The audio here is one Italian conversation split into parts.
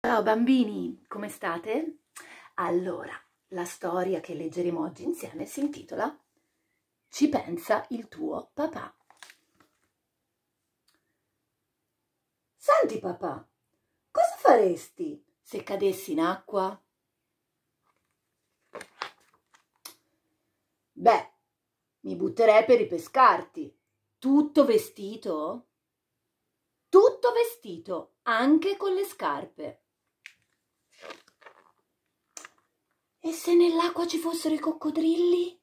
Ciao bambini, come state? Allora, la storia che leggeremo oggi insieme si intitola Ci pensa il tuo papà. Senti papà, cosa faresti se cadessi in acqua? Beh, mi butterei per ripescarti. Tutto vestito? Tutto vestito, anche con le scarpe. E se nell'acqua ci fossero i coccodrilli?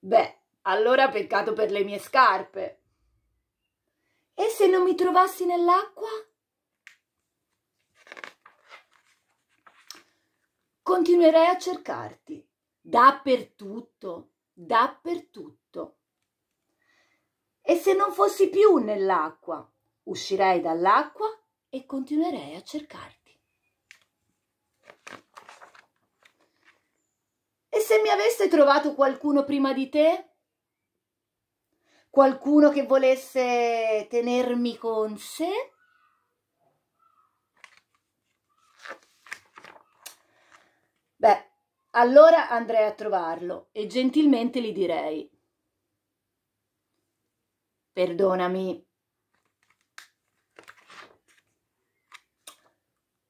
Beh, allora peccato per le mie scarpe. E se non mi trovassi nell'acqua? Continuerei a cercarti, dappertutto, dappertutto. E se non fossi più nell'acqua? Uscirei dall'acqua e continuerei a cercarti. E se mi avesse trovato qualcuno prima di te? Qualcuno che volesse tenermi con sé? Beh, allora andrei a trovarlo e gentilmente gli direi Perdonami,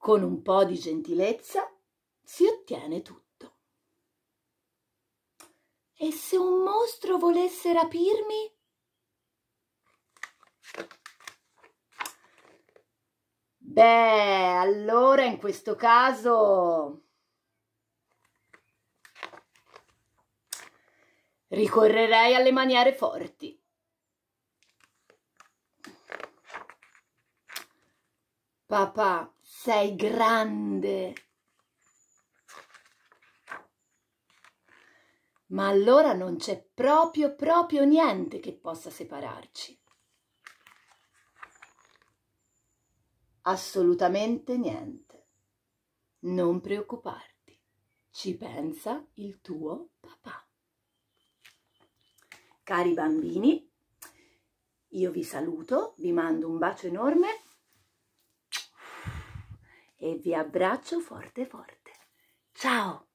Con un po' di gentilezza si ottiene tutto. E se un mostro volesse rapirmi? Beh, allora in questo caso ricorrerei alle maniere forti. Papà, sei grande. Ma allora non c'è proprio, proprio niente che possa separarci. Assolutamente niente. Non preoccuparti. Ci pensa il tuo papà. Cari bambini, io vi saluto, vi mando un bacio enorme e vi abbraccio forte forte. Ciao!